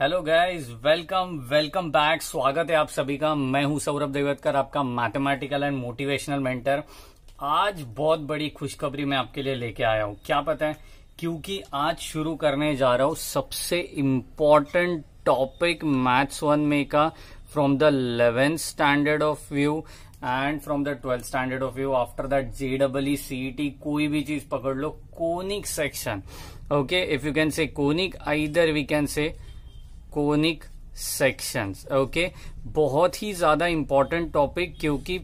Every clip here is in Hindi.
Hello guys welcome welcome back स्वागत है आप सभी का मैं हूं सौरभ देवतकर आपका मैथमेटिकल एंड मोटिवेशनल मेंटर आज बहुत बड़ी खुशखबरी मैं आपके लिए लेके आया हूं क्या पता है क्योंकि आज शुरू करने जा रहा हूं सबसे इम्पोर्टेंट टॉपिक मैथ्स वन में का from the eleventh standard of view and from the twelfth standard of view after that J double CET कोई भी चीज पकड़ लो conic section okay if you can say conic either we can say conic sections okay बहुत ही ज्यादा इंपॉर्टेंट टॉपिक क्योंकि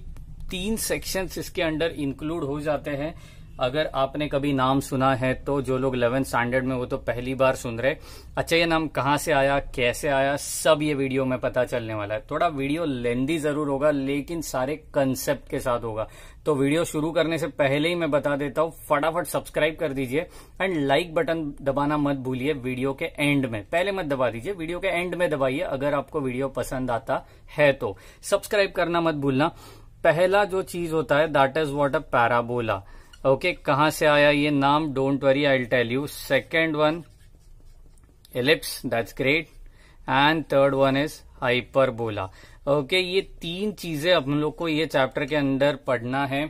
तीन सेक्शंस इसके अंडर इंक्लूड हो जाते हैं अगर आपने कभी नाम सुना है तो जो लोग इलेवेंथ स्टैंडर्ड में वो तो पहली बार सुन रहे अच्छा ये नाम कहाँ से आया कैसे आया सब ये वीडियो में पता चलने वाला है थोड़ा वीडियो लेंदी जरूर होगा लेकिन सारे कंसेप्ट के साथ होगा तो वीडियो शुरू करने से पहले ही मैं बता देता हूँ फटाफट सब्सक्राइब कर दीजिए एंड लाइक बटन दबाना मत भूलिए वीडियो के एंड में पहले मत दबा दीजिए वीडियो के एंड में दबाइए अगर आपको वीडियो पसंद आता है तो सब्सक्राइब करना मत भूलना पहला जो चीज होता है that is what a parabola okay कहा से आया ये नाम don't worry I tell you second one ellipse that's great and third one is hyperbola okay ये तीन चीजें हम लोग को ये चैप्टर के अंदर पढ़ना है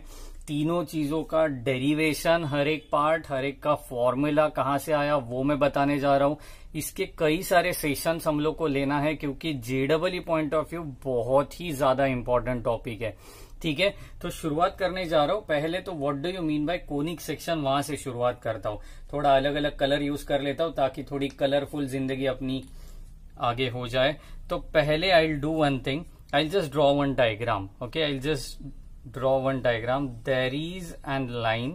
तीनों चीजों का डेरिवेशन हर एक पार्ट हर एक का फॉर्मूला कहाँ से आया वो मैं बताने जा रहा हूं इसके कई सारे सेशन हम लोग को लेना है क्योंकि जेडबली पॉइंट ऑफ व्यू बहुत ही ज्यादा इंपॉर्टेंट टॉपिक है ठीक है तो शुरुआत करने जा रहा हूं पहले तो what do you mean by conic section वहां से शुरुआत करता हूं थोड़ा अलग अलग कलर यूज कर लेता हूं ताकि थोड़ी कलरफुल जिंदगी अपनी आगे हो जाए तो पहले I do one thing I just draw one diagram okay I just draw one diagram there is and line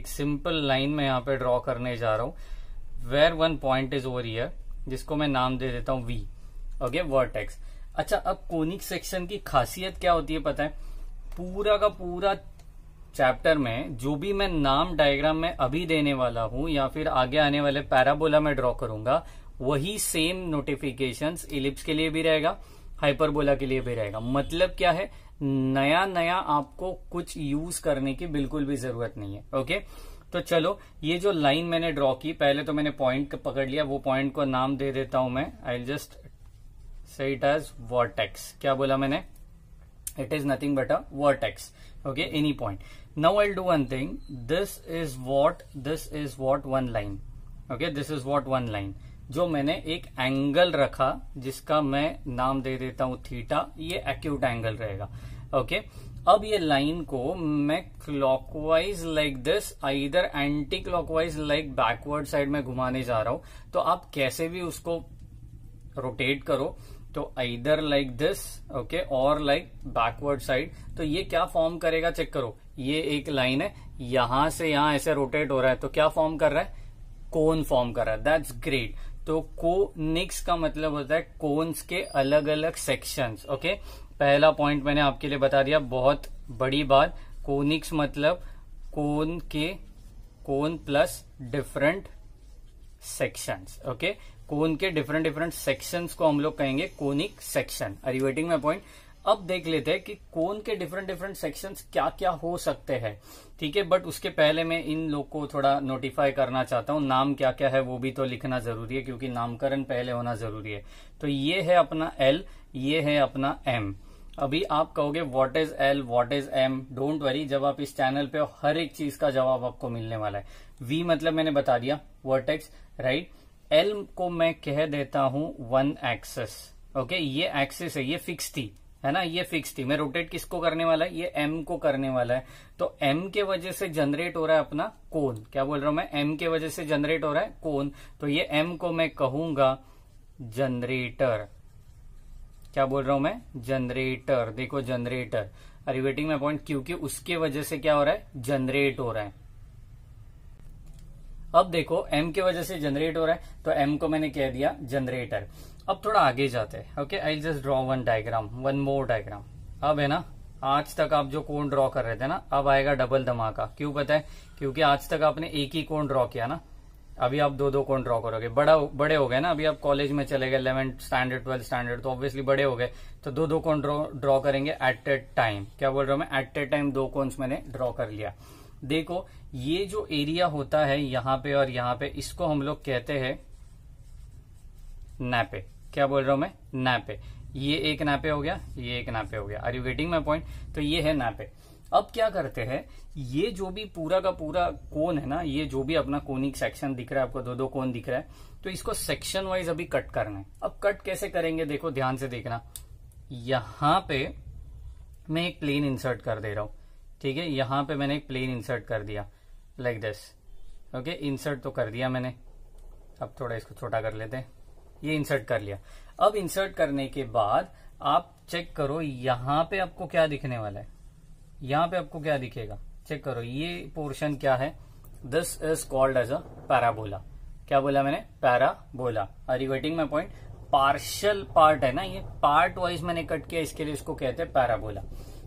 एक सिंपल लाइन में यहां पर ड्रॉ करने जा रहा हूं where one point is over here जिसको मैं नाम दे देता हूं वी ओके वर्टेक्स अच्छा अब कोनिक सेक्शन की खासियत क्या होती है पता है पूरा का पूरा चैप्टर में जो भी मैं नाम डायग्राम में अभी देने वाला हूं या फिर आगे आने वाले पैराबोला में ड्रॉ करूंगा वही सेम नोटिफिकेशन इलिप्स के लिए भी रहेगा हाइपरबोला के लिए भी रहेगा मतलब क्या है नया नया आपको कुछ यूज करने की बिल्कुल भी जरूरत नहीं है ओके तो चलो ये जो लाइन मैंने ड्रॉ की पहले तो मैंने पॉइंट पकड़ लिया वो पॉइंट को नाम दे देता हूं मैं I just set as vertex क्या बोला मैंने it is nothing but a vertex okay any point now i'll do one thing this is what this is what one line okay this is what one line जो मैंने एक एंगल रखा जिसका मैं नाम दे देता हूं थीटा ये एक्यूट एंगल रहेगा ओके अब ये लाइन को मैं क्लॉकवाइज लाइक दिस इधर anti clockwise like backward side में घुमाने जा रहा हूं तो आप कैसे भी उसको रोटेट करो तो इधर लाइक दिस ओके और लाइक बैकवर्ड साइड तो ये क्या फॉर्म करेगा चेक करो ये एक लाइन है यहां से यहां ऐसे रोटेट हो रहा है तो क्या फॉर्म कर रहा है कोन फॉर्म कर रहा है दैट्स ग्रेट तो कोनिक्स का मतलब होता है कोन्स के अलग अलग सेक्शंस ओके पहला पॉइंट मैंने आपके लिए बता दिया बहुत बड़ी बात कोनिक्स मतलब कोन के cone plus different sections okay cone के डिफरेंट डिफरेंट सेक्शंस को हम लोग कहेंगे कोनिक सेक्शन अरिवेटिंग में पॉइंट अब देख लेते हैं कि कोन के डिफरेंट डिफरेंट सेक्शंस क्या क्या हो सकते हैं ठीक है बट उसके पहले मैं इन लोग को थोड़ा नोटिफाई करना चाहता हूँ नाम क्या क्या है वो भी तो लिखना जरूरी है क्योंकि नामकरण पहले होना जरूरी है तो ये है अपना एल ये है अपना एम अभी आप कहोगे what is L what is M don't worry जब आप इस चैनल पे हर एक चीज का जवाब आपको मिलने वाला है वी मतलब मैंने बता दिया वर्टेक्स राइट right? एल को मैं कह देता हूं वन एक्सेस ओके ये एक्सेस है ये फिक्स थी है ना ये फिक्स थी मैं रोटेट किसको करने वाला है ये एम को करने वाला है तो एम के वजह से जनरेट हो रहा है अपना कोन क्या बोल रहा हूं मैं एम के वजह से जनरेट हो रहा है कोन तो ये एम को मैं कहूंगा जनरेटर क्या बोल रहा हूं मैं जनरेटर देखो जनरेटर वेटिंग में पॉइंट क्योंकि उसके वजह से क्या हो रहा है जनरेट हो रहा है अब देखो एम की वजह से जनरेट हो रहा है तो एम को मैंने कह दिया जनरेटर अब थोड़ा आगे जाते हैं okay I just draw one diagram one more diagram अब है ना आज तक आप जो कोण ड्रॉ कर रहे थे ना अब आएगा डबल धमाका क्यों पता है क्योंकि आज तक आपने एक ही कोण ड्रॉ किया ना अभी आप दो दो कोण ड्रॉ करोगे बड़ा बड़े हो गए ना अभी आप कॉलेज में चले गए इलेवेंथ स्टैंडर्ड ट्वेल्थ स्टैंडर्ड तो ऑब्वियसली बड़े हो गए तो दो दो कोण ड्रॉ करेंगे एट ए टाइम क्या बोल रहा हूं मैं एट ए टाइम दो कोन्स मैंने ड्रॉ कर लिया देखो ये जो एरिया होता है यहां पे और यहां पे इसको हम लोग कहते हैं नैपे क्या बोल रहा हूं मैं नैपे ये एक नापे हो गया ये एक नापे हो गया are you getting my point तो ये है नापे अब क्या करते हैं ये जो भी पूरा का पूरा कोन है ना ये जो भी अपना कोनिक सेक्शन दिख रहा है आपको दो दो कोन दिख रहा है तो इसको सेक्शन वाइज अभी कट करना है अब कट कैसे करेंगे देखो ध्यान से देखना यहां पे मैं एक प्लेन इंसर्ट कर दे रहा हूं ठीक है यहां पे मैंने एक प्लेन इंसर्ट कर दिया लाइक दिस ओके इंसर्ट तो कर दिया मैंने अब थोड़ा इसको छोटा कर लेते हैं ये इंसर्ट कर लिया अब इंसर्ट करने के बाद आप चेक करो यहां पे आपको क्या दिखने वाला है यहां पे आपको क्या दिखेगा चेक करो ये पोर्शन क्या है this is called as a parabola क्या बोला मैंने parabola are you waiting my point partial part है ना ये पार्ट वाइज मैंने कट किया इसके लिए इसको कहते हैं पैराबोला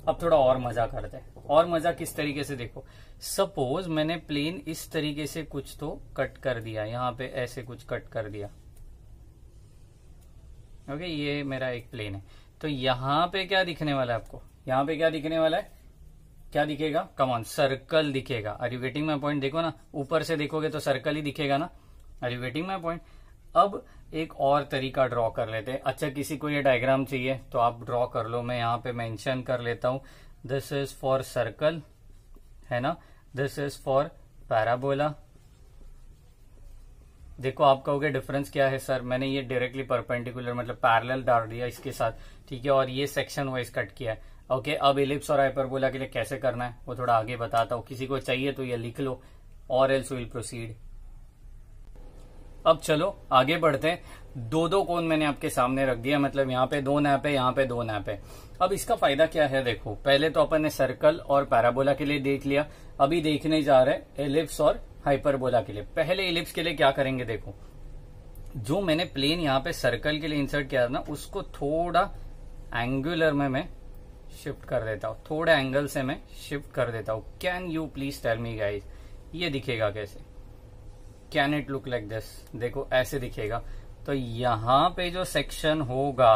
अब थोड़ा और मजा करते हैं और मजा किस तरीके से देखो सपोज मैंने प्लेन इस तरीके से कुछ तो कट कर दिया यहां पे ऐसे कुछ कट कर दिया ओके okay, ये मेरा एक प्लेन है तो यहां पे क्या दिखने वाला है आपको यहां पे क्या दिखने वाला है क्या दिखेगा कमॉन सर्कल दिखेगा are you getting my point देखो ना ऊपर से देखोगे तो सर्कल ही दिखेगा ना are you getting my point अब एक और तरीका ड्रॉ कर लेते हैं अच्छा किसी को ये डायग्राम चाहिए तो आप ड्रॉ कर लो मैं यहाँ पे मेंशन कर लेता हूं दिस इज फॉर सर्कल है ना दिस इज फॉर पैराबोला देखो आप कहोगे डिफरेंस क्या है सर मैंने ये डायरेक्टली परपेंडिकुलर मतलब पैरेलल डाल दिया इसके साथ ठीक है और ये सेक्शन वाइज कट किया है ओके अब इलिप्स और हाइपरबोला के लिए कैसे करना है वो थोड़ा आगे बताता हूँ किसी को चाहिए तो ये लिख लो और एल्स विल प्रोसीड अब चलो आगे बढ़ते हैं दो दो कोन मैंने आपके सामने रख दिया मतलब यहाँ पे दो नैप है यहां पे दो नैप है अब इसका फायदा क्या है देखो पहले तो अपन ने सर्कल और पैराबोला के लिए देख लिया अभी देखने जा रहे हैं एलिप्स और हाइपरबोला के लिए पहले एलिप्स के लिए क्या करेंगे देखो जो मैंने प्लेन यहां पे सर्कल के लिए इंसर्ट किया था ना उसको थोड़ा एंगुलर में मैं शिफ्ट कर देता हूं थोड़ा एंगल से मैं शिफ्ट कर देता हूं can you please tell me guys ये दिखेगा कैसे can it look like this देखो ऐसे दिखेगा तो यहां पे जो सेक्शन होगा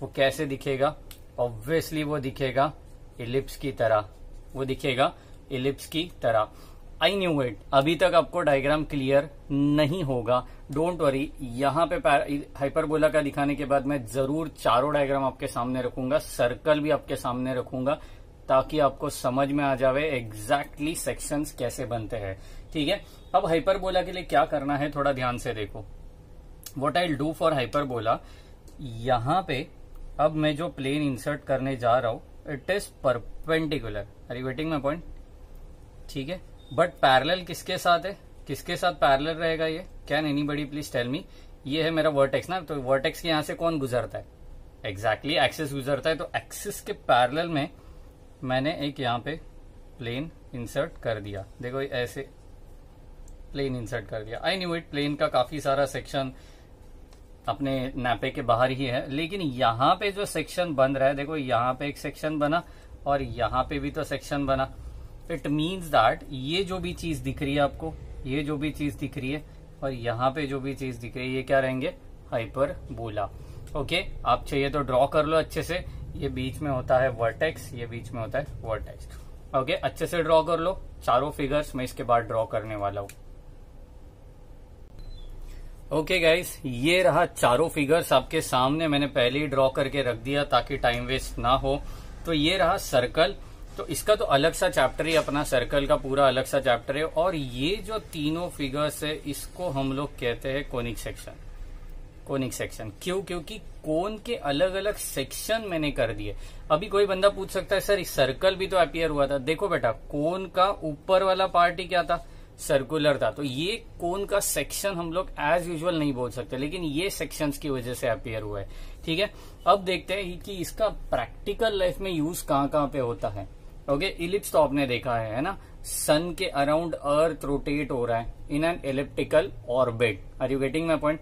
वो कैसे दिखेगा ऑब्वियसली वो दिखेगा इलिप्स की तरह वो दिखेगा इलिप्स की तरह आई न्यू इट अभी तक आपको डायग्राम क्लियर नहीं होगा डोंट वरी यहां पे हाइपरबोला का दिखाने के बाद मैं जरूर चारों डायग्राम आपके सामने रखूंगा सर्कल भी आपके सामने रखूंगा ताकि आपको समझ में आ जावे एग्जैक्टली exactly कैसे बनते हैं ठीक है अब हाइपरबोला के लिए क्या करना है थोड़ा ध्यान से देखो what I do for hyperbola यहां पे अब मैं जो प्लेन इंसर्ट करने जा रहा हूं it is perpendicular are waiting my point ठीक है बट पैरेलल किसके साथ है किसके साथ पैरेलल रहेगा ये can anybody please tell me ये है मेरा वर्टेक्स ना तो वर्टेक्स के यहां से कौन गुजरता है एग्जैक्टली exactly, एक्सेस गुजरता है तो एक्सेस के पैरेलल में मैंने एक यहां पे प्लेन इंसर्ट कर दिया देखो ऐसे प्लेन इंसर्ट कर दिया आई न्यू इट प्लेन का काफी सारा सेक्शन अपने नापे के बाहर ही है लेकिन यहाँ पे जो सेक्शन बन रहा है देखो यहाँ पे एक सेक्शन बना और यहाँ पे भी तो सेक्शन बना इट मीन्स दैट ये जो भी चीज दिख रही है आपको ये जो भी चीज दिख रही है और यहाँ पे जो भी चीज दिख रही है ये क्या रहेंगे हाइपर बोला ओके आप चाहिए तो ड्रॉ कर लो अच्छे से ये बीच में होता है वर्टेक्स ये बीच में होता है वर्टेक्स ओके अच्छे से ड्रॉ कर लो चारों फिगर्स मैं इसके बाद ड्रॉ करने वाला हूँ ओके okay गाइस ये रहा चारों फिगर्स आपके सामने मैंने पहले ही ड्रॉ करके रख दिया ताकि टाइम वेस्ट ना हो तो ये रहा सर्कल तो इसका तो अलग सा चैप्टर ही अपना सर्कल का पूरा अलग सा चैप्टर है और ये जो तीनों फिगर्स है इसको हम लोग कहते हैं कोनिक सेक्शन कोनिक सेक्शन क्यों क्योंकि कोन के अलग अलग सेक्शन मैंने कर दिए अभी कोई बंदा पूछ सकता है सर सर्कल भी तो अपियर हुआ था देखो बेटा कोन का ऊपर वाला पार्ट ही क्या था सर्कुलर था तो ये कोन का सेक्शन हम लोग एज यूजल नहीं बोल सकते लेकिन ये सेक्शंस की वजह से अपेयर हुआ है ठीक है अब देखते हैं कि इसका प्रैक्टिकल लाइफ में यूज कहाँ कहाँ पे होता है ओके इलिप्स तो आपने देखा है है ना सन के अराउंड अर्थ रोटेट हो रहा है in an elliptical orbit are you getting my point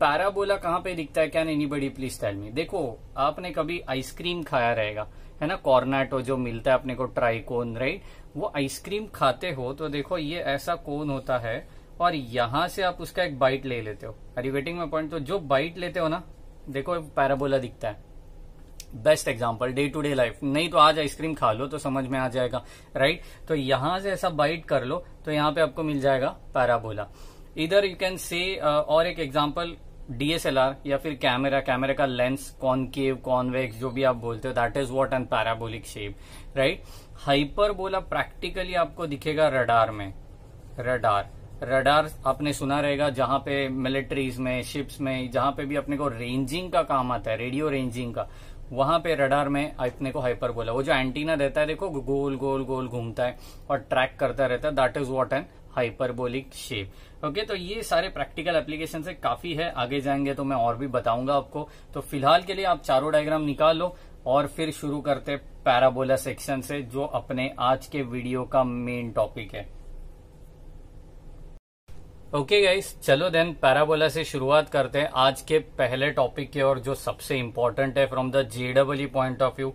parabola कहाँ पे दिखता है can anybody please tell me देखो आपने कभी आइसक्रीम खाया रहेगा है ना कॉर्नाटो जो मिलता है अपने को ट्राइकोन राइट वो आइसक्रीम खाते हो तो देखो ये ऐसा कोन होता है और यहां से आप उसका एक बाइट ले लेते हो अरे वेटिंग में पॉइंट तो जो बाइट लेते हो ना देखो पैराबोला दिखता है best example day to day life नहीं तो आज आइसक्रीम खा लो तो समझ में आ जाएगा राइट तो यहां से ऐसा बाइट कर लो तो यहां पे आपको मिल जाएगा पैराबोला इधर यू कैन से और एक एग्जाम्पल डीएसएलआर या फिर कैमरा कैमरा का लेंस कॉनकेव कॉन्वेक्स जो भी आप बोलते हो that is what an parabolic shape right hyperbola practically आपको दिखेगा रडार में रडार रडार आपने सुना रहेगा जहां पे मिलिट्रीज में शिप्स में जहां पे भी अपने को रेंजिंग का काम आता है रेडियो रेंजिंग का वहां पे रडार में अपने को हाइपर बोला वो जो एंटीना रहता है देखो गोल गोल गोल घूमता है और ट्रैक करता रहता है that is what an hyperbolic shape okay तो ये सारे प्रैक्टिकल एप्लीकेशन से काफी है आगे जाएंगे तो मैं और भी बताऊंगा आपको तो फिलहाल के लिए आप चारों डायग्राम निकाल लो और फिर शुरू करते पैराबोला सेक्शन से जो अपने आज के वीडियो का मेन टॉपिक है ओके okay गाइस चलो देन पैराबोला से शुरुआत करते हैं आज के पहले टॉपिक के और जो सबसे इम्पोर्टेंट है from the JW point of view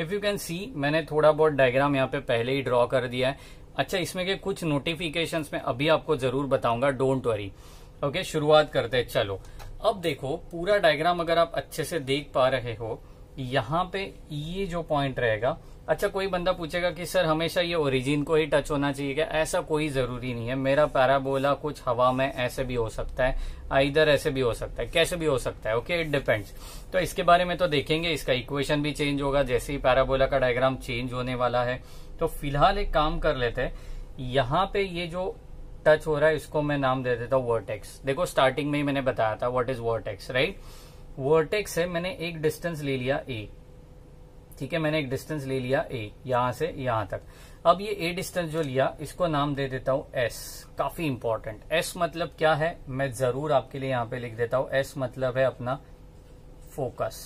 if you can see मैंने थोड़ा बहुत डायग्राम यहाँ पे पहले ही ड्रॉ कर दिया है अच्छा इसमें के कुछ नोटिफिकेशंस में अभी आपको जरूर बताऊंगा डोंट वरी ओके शुरुआत करते हैं चलो अब देखो पूरा डायग्राम अगर आप अच्छे से देख पा रहे हो यहाँ पे ये जो पॉइंट रहेगा अच्छा कोई बंदा पूछेगा कि सर हमेशा ये ओरिजिन को ही टच होना चाहिए क्या ऐसा कोई जरूरी नहीं है मेरा पैराबोला कुछ हवा में ऐसे भी हो सकता है आइधर ऐसे भी हो सकता है कैसे भी हो सकता है ओके इट डिपेंड्स तो इसके बारे में तो देखेंगे इसका इक्वेशन भी चेंज होगा जैसे ही पैराबोला का डायग्राम चेंज होने वाला है तो फिलहाल एक काम कर लेते हैं यहाँ पे ये जो टच हो रहा है इसको मैं नाम दे देता हूँ वर्टेक्स देखो स्टार्टिंग में ही मैंने बताया था what is vertex right vertex है मैंने एक डिस्टेंस ले लिया ए ठीक है मैंने एक डिस्टेंस ले लिया ए यहां से यहां तक अब ये ए डिस्टेंस जो लिया इसको नाम दे देता हूं एस काफी इंपॉर्टेंट एस मतलब क्या है मैं जरूर आपके लिए यहां पे लिख देता हूं एस मतलब है अपना फोकस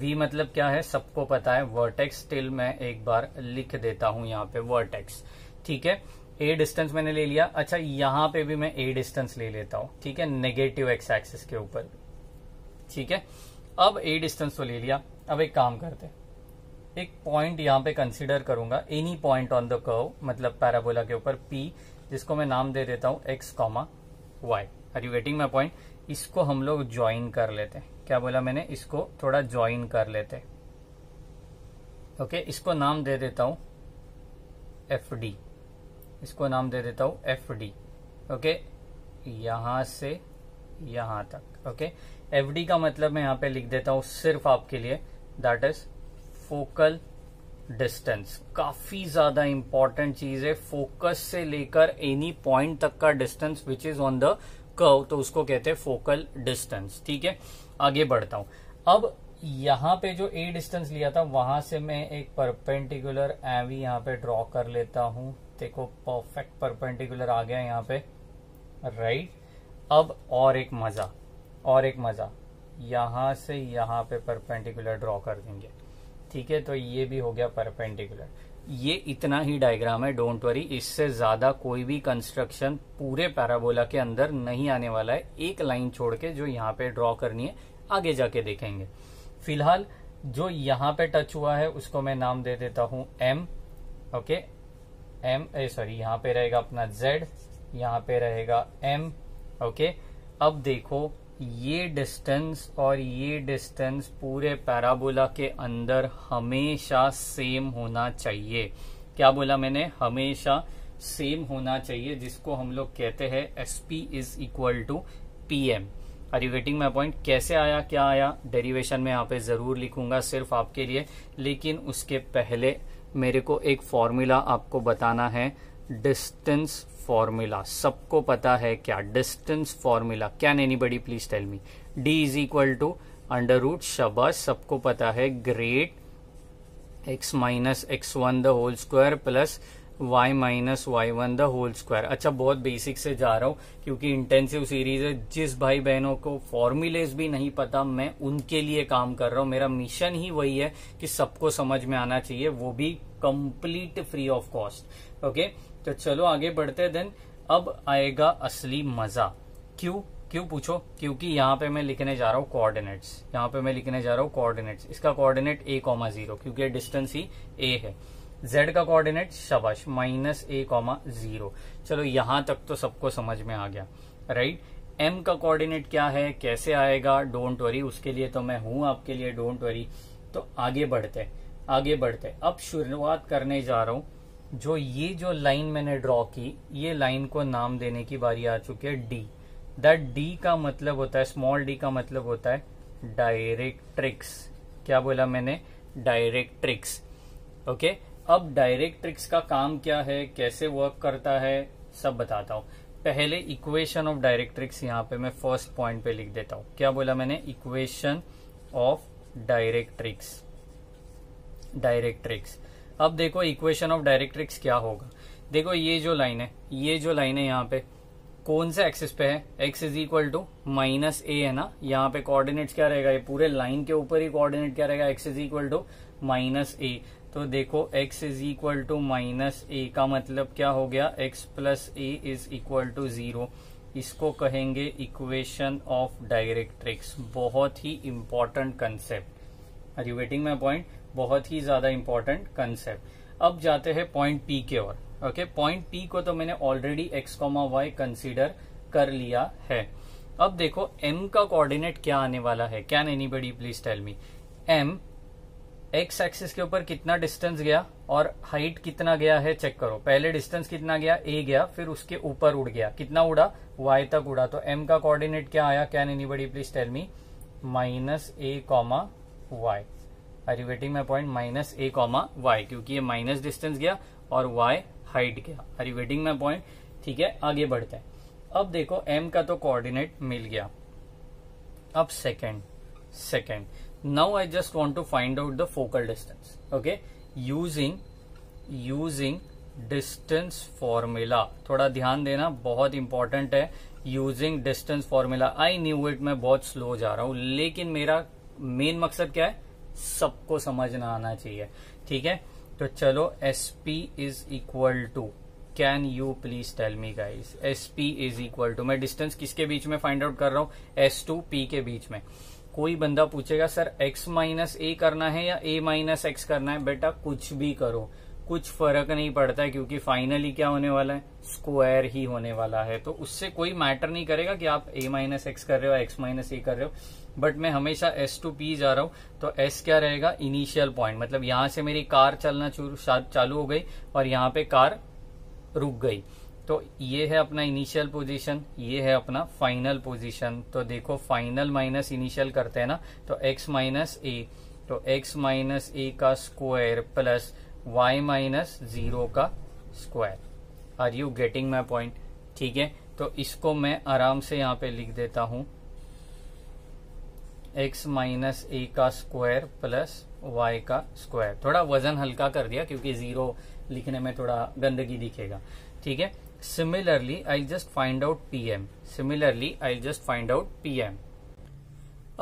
वी मतलब क्या है सबको पता है वर्टेक्स टिल मैं एक बार लिख देता हूं यहाँ पे वर्टेक्स ठीक है ए डिस्टेंस मैंने ले लिया अच्छा यहां पे भी मैं ए डिस्टेंस ले लेता हूं ठीक है नेगेटिव एक्स एक्सिस के ऊपर ठीक है अब ए डिस्टेंस तो ले लिया अब एक काम करते हैं एक पॉइंट यहां पे कंसिडर करूंगा any point on the curve मतलब पैराबोला के ऊपर पी जिसको मैं नाम दे देता हूं x comma y are you getting my point इसको हम लोग ज्वाइन कर लेते हैं क्या बोला मैंने इसको थोड़ा ज्वाइन कर लेते ओके इसको नाम दे देता हूं एफ डी इसको नाम दे देता हूं एफ डी ओके यहां से यहां तक ओके एफ डी का मतलब मैं यहां पे लिख देता हूं सिर्फ आपके लिए दैट इज फोकल डिस्टेंस काफी ज्यादा इंपॉर्टेंट चीज है फोकस से लेकर एनी पॉइंट तक का distance which is on the curve तो उसको कहते हैं फोकल डिस्टेंस ठीक है आगे बढ़ता हूं अब यहां पे जो ए डिस्टेंस लिया था वहां से मैं एक परपेंटिकुलर एवी यहां पे ड्रॉ कर लेता हूं देखो परफेक्ट परपेंटिकुलर आ गया यहां पे राइट अब और एक मजा और एक मजा यहां से यहां पे परपेंटिकुलर ड्रॉ कर देंगे ठीक है तो ये भी हो गया परपेंटिकुलर ये इतना ही डायग्राम है डोंट वरी इससे ज्यादा कोई भी कंस्ट्रक्शन पूरे पैराबोला के अंदर नहीं आने वाला है एक लाइन छोड़ के जो यहाँ पे ड्रॉ करनी है आगे जाके देखेंगे फिलहाल जो यहाँ पे टच हुआ है उसको मैं नाम दे देता हूं M okay M A sorry यहाँ पे रहेगा अपना जेड यहाँ पे रहेगा एम ओके अब देखो ये डिस्टेंस और ये डिस्टेंस पूरे पैराबोला के अंदर हमेशा सेम होना चाहिए क्या बोला मैंने हमेशा सेम होना चाहिए जिसको हम लोग कहते हैं S P is equal to P M are you getting my point कैसे आया क्या आया डेरिवेशन में यहाँ पे जरूर लिखूंगा सिर्फ आपके लिए लेकिन उसके पहले मेरे को एक फॉर्मूला आपको बताना है डिस्टेंस फॉर्मूला सबको पता है क्या distance formula can anybody please tell me D is equal to under root शबाश सबको पता है great x minus x one the whole square plus y minus y one the whole square अच्छा बहुत बेसिक से जा रहा हूं क्योंकि इंटेंसिव सीरीज है जिस भाई बहनों को फॉर्मूलेज भी नहीं पता मैं उनके लिए काम कर रहा हूं मेरा मिशन ही वही है कि सबको समझ में आना चाहिए वो भी complete free of cost okay तो चलो आगे बढ़ते देन अब आएगा असली मजा क्यों क्यों पूछो क्योंकि यहां पे मैं लिखने जा रहा हूं कोऑर्डिनेट्स यहाँ पे मैं लिखने जा रहा हूं कोऑर्डिनेट्स इसका कोऑर्डिनेट ए कॉमा जीरो क्योंकि डिस्टेंस ही ए है जेड का कोऑर्डिनेट शबाश माइनस ए कॉमा जीरो चलो यहां तक तो सबको समझ में आ गया राइट एम का कोऑर्डिनेट क्या है कैसे आएगा डोंट वरी उसके लिए तो मैं हूं आपके लिए डोंट वरी तो आगे बढ़ते आगे बढ़ते अब शुरुआत करने जा रहा हूं जो ये जो लाइन मैंने ड्रॉ की ये लाइन को नाम देने की बारी आ चुकी है डी दैट डी का मतलब होता है स्मॉल डी का मतलब होता है डायरेक्ट्रिक्स क्या बोला मैंने डायरेक्ट्रिक्स ओके अब अब डायरेक्ट्रिक्स का काम क्या है कैसे वर्क करता है सब बताता हूं पहले इक्वेशन ऑफ डायरेक्ट्रिक्स यहां पे मैं फर्स्ट पॉइंट पे लिख देता हूं क्या बोला मैंने इक्वेशन ऑफ डायरेक्ट्रिक्स डायरेक्ट्रिक्स अब देखो इक्वेशन ऑफ डायरेक्ट्रिक्स क्या होगा देखो ये जो लाइन है ये जो लाइन है यहाँ पे कौन से एक्सिस पे है x is equal to minus a है ना यहाँ पे कोऑर्डिनेट्स क्या रहेगा ये पूरे लाइन के ऊपर ही कोऑर्डिनेट क्या रहेगा x is equal to minus a तो देखो x is equal to minus a का मतलब क्या हो गया x plus a is equal to zero इसको कहेंगे इक्वेशन ऑफ डायरेक्ट्रिक्स बहुत ही important concept are you waiting my point बहुत ही ज्यादा इंपॉर्टेंट कंसेप्ट अब जाते हैं पॉइंट पी के ओर ओके पॉइंट पी को तो मैंने already x comma y consider कर लिया है अब देखो एम का कोऑर्डिनेट क्या आने वाला है can anybody please tell me M x axis के ऊपर कितना डिस्टेंस गया और हाइट कितना गया है चेक करो पहले डिस्टेंस कितना गया ए गया फिर उसके ऊपर उड़ गया कितना उड़ा वाई तक उड़ा तो एम का कोऑर्डिनेट क्या आया can anybody please tell me minus a comma y are waiting my point minus a comma y क्योंकि ये माइनस डिस्टेंस गया और वाई हाइट गया अरिवेटिंग माई पॉइंट ठीक है आगे बढ़ते हैं अब देखो एम का तो कोऑर्डिनेट मिल गया अब second second now I just want to find out the focal distance okay using using distance formula थोड़ा ध्यान देना बहुत इंपॉर्टेंट है using distance formula I knew it मैं बहुत स्लो जा रहा हूं लेकिन मेरा मेन मकसद क्या है सबको समझना आना चाहिए ठीक है तो चलो S P is equal to can you please tell me guys S P is equal to मैं डिस्टेंस किसके बीच में फाइंड आउट कर रहा हूं एस टू पी के बीच में कोई बंदा पूछेगा सर x माइनस ए करना है या a माइनस एक्स करना है बेटा कुछ भी करो कुछ फर्क नहीं पड़ता है क्योंकि फाइनली क्या होने वाला है स्क्वायर ही होने वाला है तो उससे कोई मैटर नहीं करेगा कि आप ए माइनस एक्स कर रहे हो एक्स माइनस ए कर रहे हो बट मैं हमेशा एस टू पी जा रहा हूं तो एस क्या रहेगा इनिशियल पॉइंट मतलब यहां से मेरी कार चलना चालू हो गई और यहाँ पे कार रुक गई तो ये है अपना इनिशियल पोजीशन ये है अपना फाइनल पोजीशन तो देखो फाइनल माइनस इनिशियल करते हैं ना तो x माइनस ए तो x माइनस ए का square plus y minus zero का square are you getting my point ठीक है तो इसको मैं आराम से यहां पे लिख देता हूं x माइनस ए का स्क्वायर प्लस y का स्क्वायर थोड़ा वजन हल्का कर दिया क्योंकि जीरो लिखने में थोड़ा गंदगी दिखेगा ठीक है similarly I just find out P M similarly I just find out P M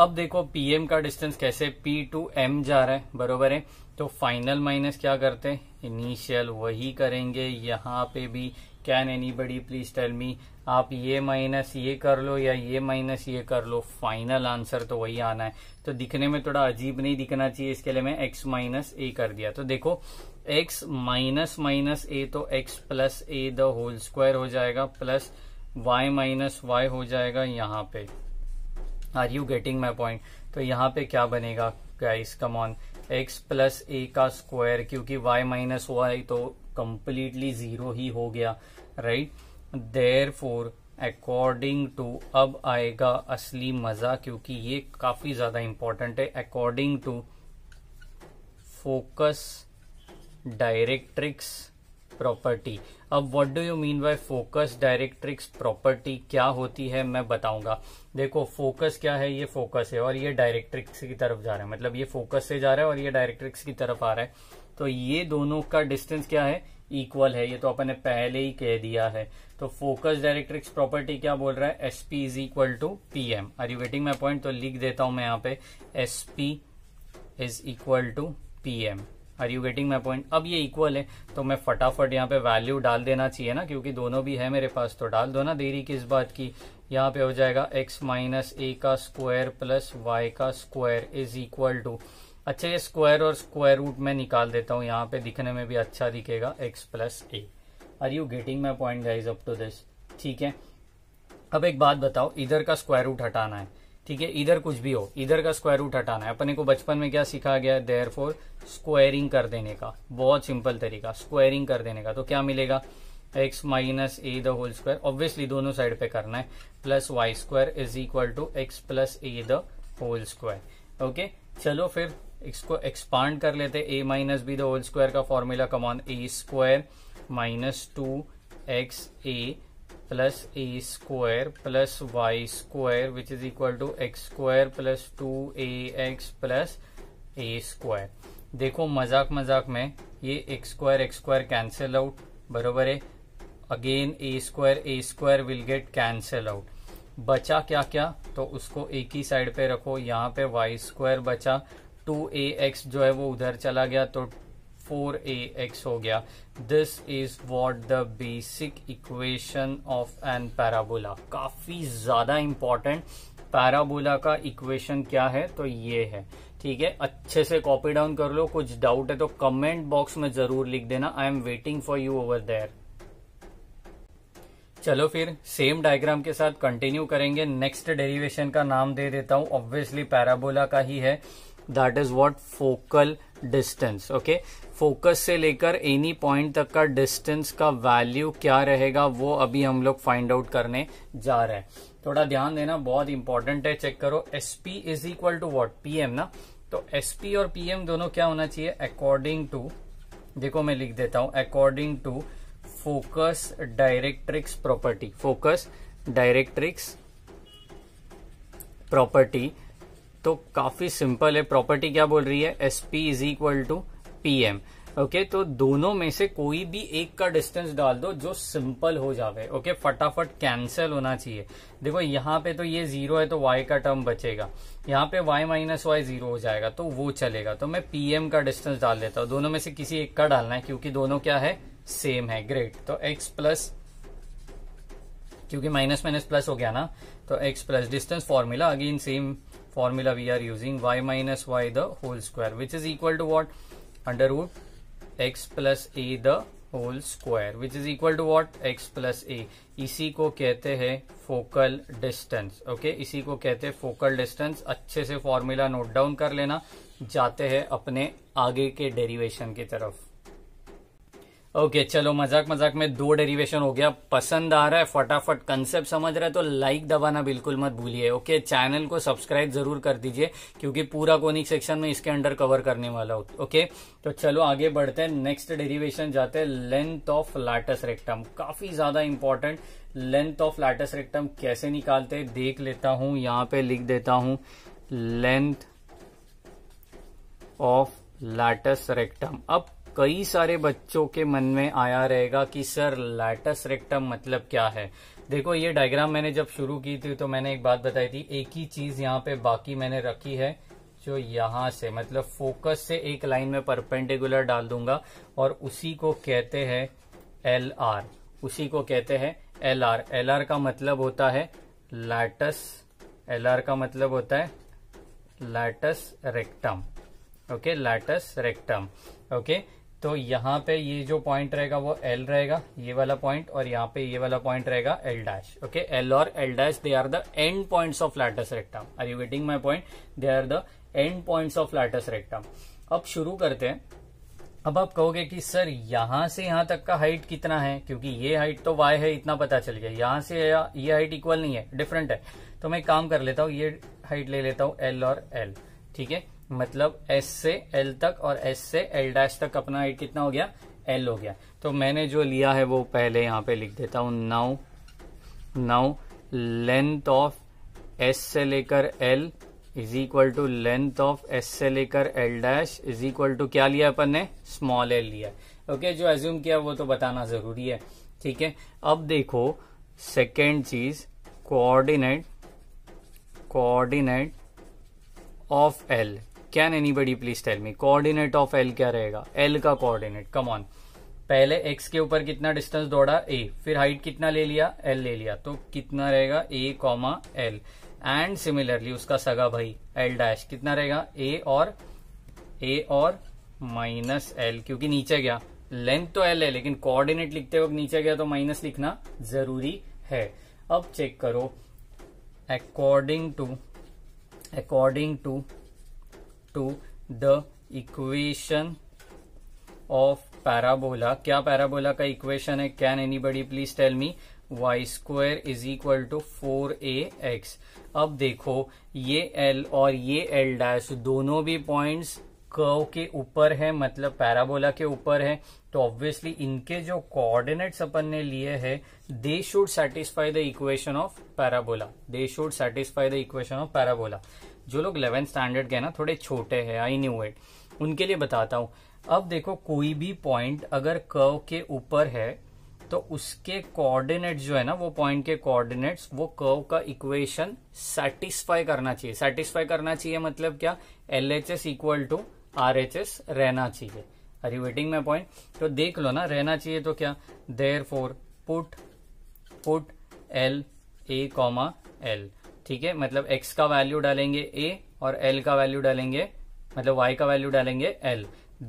अब देखो पीएम का डिस्टेंस कैसे पी टू एम जा रहा है बरोबर है तो फाइनल माइनस क्या करते इनिशियल वही करेंगे यहां पे भी can anybody please tell me आप ये माइनस ये कर लो या ये माइनस ये कर लो फाइनल आंसर तो वही आना है तो दिखने में थोड़ा अजीब नहीं दिखना चाहिए इसके लिए मैं x माइनस ए कर दिया तो देखो x माइनस माइनस ए तो x plus a the whole square हो जाएगा प्लस y माइनस वाई हो जाएगा यहां पे are you getting my point तो यहां पे क्या बनेगा guys come on x plus a का स्क्वायर क्योंकि वाई माइनस वाई तो कंप्लीटली जीरो ही हो गया right therefore according to अब आएगा असली मजा क्योंकि ये काफी ज्यादा इंपॉर्टेंट है according to focus directrix property अब what do you mean by focus directrix property क्या होती है मैं बताऊंगा देखो फोकस क्या है ये फोकस है और ये डायरेक्ट्रिक्स की तरफ जा रहा है मतलब ये फोकस से जा रहा है और ये डायरेक्ट्रिक्स की तरफ आ रहा है तो ये दोनों का डिस्टेंस क्या है इक्वल है ये तो अपने पहले ही कह दिया है तो फोकस डायरेक्ट्रिक्स प्रॉपर्टी क्या बोल रहा है S P is equal to P M are you waiting my point तो लिख देता हूं मैं यहां पे SP is equal to P M are you getting my point अब ये इक्वल है तो मैं फटाफट यहाँ पे वैल्यू डाल देना चाहिए ना क्योंकि दोनों भी है मेरे पास तो डाल दो ना देरी किस बात की यहाँ पे हो जाएगा x माइनस ए का स्क्वायर प्लस वाई का स्क्वायर इज इक्वल टू अच्छा ये स्क्वायर और स्क्वायर रूट मैं निकाल देता हूँ यहाँ पे दिखने में भी अच्छा दिखेगा x plus a are you getting my point guys up to this ठीक है अब एक बात बताओ इधर का स्क्वायर रूट हटाना है ठीक है इधर कुछ भी हो इधर का स्क्वायर रूट हटाना है अपने को बचपन में क्या सिखा गया है देयर फोर स्क्वायरिंग कर देने का बहुत सिंपल तरीका स्क्वायरिंग कर देने का तो क्या मिलेगा x minus a the whole square obviously दोनों साइड पे करना है plus y square is equal to x plus a the whole square okay चलो फिर इसको एक्सपांड कर लेते a minus b the whole square का formula come on a square minus two x a plus a square plus y square which is equal to x square plus 2ax plus a square देखो मजाक मजाक में ये x square x square cancel out बरोबर है again a square a square will get cancel out बचा क्या क्या तो उसको एक ही साइड पे रखो यहाँ पे वाई स्क्वायर बचा टू ए एक्स जो है वो उधर चला गया तो फोर ए एक्स हो गया this is what the basic equation of an parabola काफी ज्यादा इंपॉर्टेंट पैराबोला का इक्वेशन क्या है तो ये है ठीक है अच्छे से कॉपी डाउन कर लो कुछ डाउट है तो कमेंट बॉक्स में जरूर लिख देना I am waiting for you over there चलो फिर सेम डायग्राम के साथ कंटिन्यू करेंगे नेक्स्ट डेरिवेशन का नाम दे देता हूं ऑब्वियसली पैराबोला का ही है that is what focal distance okay focus से लेकर एनी पॉइंट तक का डिस्टेंस का वैल्यू क्या रहेगा वो अभी हम लोग फाइंड आउट करने जा रहे हैं थोड़ा ध्यान देना बहुत इंपॉर्टेंट है चेक करो S P is equal to what PM ना तो एस पी और पीएम दोनों क्या होना चाहिए अकॉर्डिंग टू देखो मैं लिख देता हूं according to focus directrix property focus directrix property तो काफी सिंपल है प्रॉपर्टी क्या बोल रही है SP is equal to P M okay तो दोनों में से कोई भी एक का डिस्टेंस डाल दो जो सिंपल हो जावे ओके okay, फटाफट कैंसिल होना चाहिए देखो यहां पे तो ये जीरो है तो वाई का टर्म बचेगा यहां पे वाई माइनस वाई जीरो हो जाएगा तो वो चलेगा तो मैं पीएम का डिस्टेंस डाल देता हूं दोनों में से किसी एक का डालना है क्योंकि दोनों क्या है सेम है ग्रेट तो एक्स प्लस क्योंकि माइनस माइनस प्लस हो गया ना तो x plus distance formula again same formula we are using y minus y the whole square which is equal to what under root x plus a the whole square which is equal to what x plus a इसी को कहते हैं फोकल डिस्टेंस ओके इसी को कहते हैं फोकल डिस्टेंस अच्छे से फॉर्मूला नोट डाउन कर लेना जाते हैं अपने आगे के डेरिवेशन की तरफ ओके okay, चलो मजाक मजाक में दो डेरिवेशन हो गया पसंद आ रहा है फटाफट कंसेप्ट समझ रहा है तो लाइक दबाना बिल्कुल मत भूलिए ओके okay, चैनल को सब्सक्राइब जरूर कर दीजिए क्योंकि पूरा कोनिक सेक्शन में इसके अंडर कवर करने वाला हो ओके okay? तो चलो आगे बढ़ते हैं नेक्स्ट डेरिवेशन जाते हैं लेंथ ऑफ लाटस रेक्टम काफी ज्यादा important length of latus rectum कैसे निकालते देख लेता हूं यहां पर लिख देता हूं लेंथ ऑफ लैटस रेक्टम अब कई सारे बच्चों के मन में आया रहेगा कि सर लैटस रेक्टम मतलब क्या है देखो ये डायग्राम मैंने जब शुरू की थी तो मैंने एक बात बताई थी एक ही चीज यहाँ पे बाकी मैंने रखी है जो यहां से मतलब फोकस से एक लाइन में परपेंडिकुलर डाल दूंगा और उसी को कहते हैं एल आर उसी को कहते हैं एल आर एल आर का मतलब होता है लैटस एल आर का मतलब होता है latus rectum okay latus rectum okay तो यहाँ पे ये जो पॉइंट रहेगा वो एल रहेगा ये वाला पॉइंट और यहाँ पे ये वाला पॉइंट रहेगा एल डैश ओके एल और L dash they are the end points of latus rectum are you getting my point they are the end points of latus rectum अब शुरू करते हैं अब आप कहोगे कि सर यहां से यहां तक का हाइट कितना है क्योंकि ये हाइट तो वाई है इतना पता चल गया यहां से ये हाइट इक्वल नहीं है डिफरेंट है तो मैं काम कर लेता हूं ये हाइट ले लेता हूं एल और एल ठीक है मतलब एस से एल तक और एस से एल डैश तक अपना हाइट कितना हो गया एल हो गया तो मैंने जो लिया है वो पहले यहां पे लिख देता हूं now now length of S से लेकर L is equal to length of S से लेकर L dash is equal to क्या लिया अपन ने स्मॉल एल लिया ओके okay, जो एज्यूम किया वो तो बताना जरूरी है ठीक है अब देखो सेकेंड चीज coordinate coordinate of L can anybody please tell me coordinate of L क्या रहेगा एल का कोऑर्डिनेट कम ऑन पहले एक्स के ऊपर कितना डिस्टेंस दौड़ा ए फिर हाइट कितना ले लिया एल ले लिया तो कितना रहेगा a comma L and similarly उसका सगा भाई एल डैश कितना रहेगा ए और ए और माइनस एल क्योंकि नीचे गया लेंथ तो एल है लेकिन कोऑर्डिनेट लिखते वक्त नीचे गया तो माइनस लिखना जरूरी है अब चेक करो according to according to to the equation of parabola क्या parabola का equation है can anybody please tell me y square is equal to four a x अब देखो ये एल और ये एल डैश दोनों भी पॉइंट कर्व के ऊपर है मतलब पैराबोला के ऊपर है तो ऑब्वियसली इनके जो कोऑर्डिनेट्स अपन ने लिए है they should satisfy the equation of parabola they should satisfy the equation of parabola जो लोग इलेवेंथ स्टैंडर्ड के ना थोड़े छोटे हैं आई न्यू इट उनके लिए बताता हूँ अब देखो कोई भी पॉइंट अगर कर्व के ऊपर है तो उसके कोऑर्डिनेट्स जो है ना वो पॉइंट के कोऑर्डिनेट्स वो कर्व का इक्वेशन सेटिस्फाई करना चाहिए सेटिस्फाई करना चाहिए मतलब क्या L H S equal to R H S रहना चाहिए अरे वेटिंग में पॉइंट तो देख लो ना रहना चाहिए तो क्या therefore put put L a comma L ठीक है मतलब x का वैल्यू डालेंगे a और l का वैल्यू डालेंगे मतलब y का वैल्यू डालेंगे l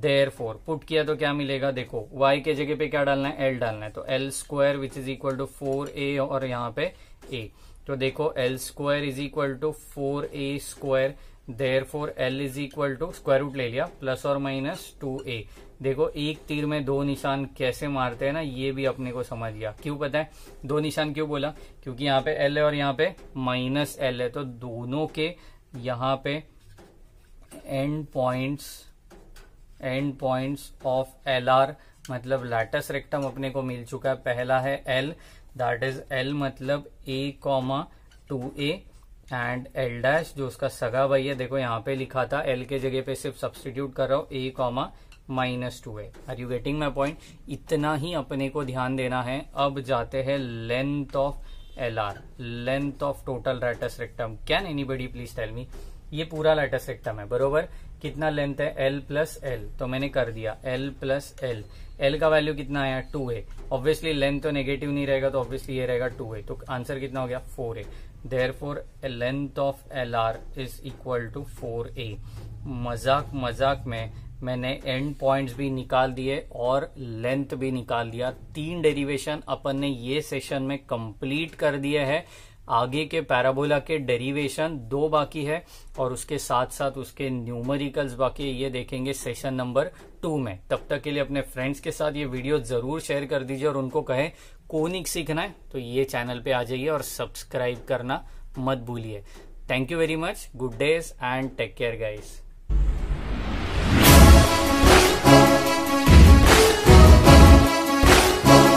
देर फोर पुट किया तो क्या मिलेगा देखो y के जगह पे क्या डालना है l डालना है तो L square which is equal to four a और यहाँ पे a तो देखो L square is equal to four a square therefore L is equal to square root ले लिया प्लस और माइनस टू ए देखो एक तीर में दो निशान कैसे मारते हैं ना ये भी अपने को समझ गया क्यों पता है दो निशान क्यों बोला क्योंकि यहाँ पे एल है और यहाँ पे माइनस एल है तो दोनों के यहाँ पे end points end points of L R मतलब लैटस रेक्टम अपने को मिल चुका है पहला है एल दैट इज एल मतलब a comma two a and L dash जो उसका सगा भाई है देखो यहाँ पे लिखा था एल के जगह पे सिर्फ सब्सटीट्यूट कर रहा हूँ ए कॉमा माइनस टू है are you getting my point इतना ही अपने को ध्यान देना है अब जाते हैं length of L R length of total latus rectum can anybody please tell me ये पूरा लैटस रेक्टम है बरोबर कितना लेंथ है एल प्लस एल तो मैंने कर दिया एल प्लस एल एल का वैल्यू कितना आया टू ए ऑब्वियसली लेंथ तो नेगेटिव नहीं रहेगा तो ऑब्वियसली ये रहेगा टू ए तो आंसर कितना हो गया four a therefore length of L R is equal to four a मजाक मजाक में मैंने एंड पॉइंट्स भी निकाल दिए और लेंथ भी निकाल दिया तीन डेरिवेशन अपन ने ये सेशन में कंप्लीट कर दिए हैं आगे के पैराबोला के डेरिवेशन दो बाकी है और उसके साथ साथ उसके न्यूमेरिकल्स बाकी है ये देखेंगे सेशन नंबर टू में तब तक के लिए अपने फ्रेंड्स के साथ ये वीडियो जरूर शेयर कर दीजिए और उनको कहें कोनिक सीखना है तो ये चैनल पे आ जाइए और सब्सक्राइब करना मत भूलिए thank you very much good days and take care guys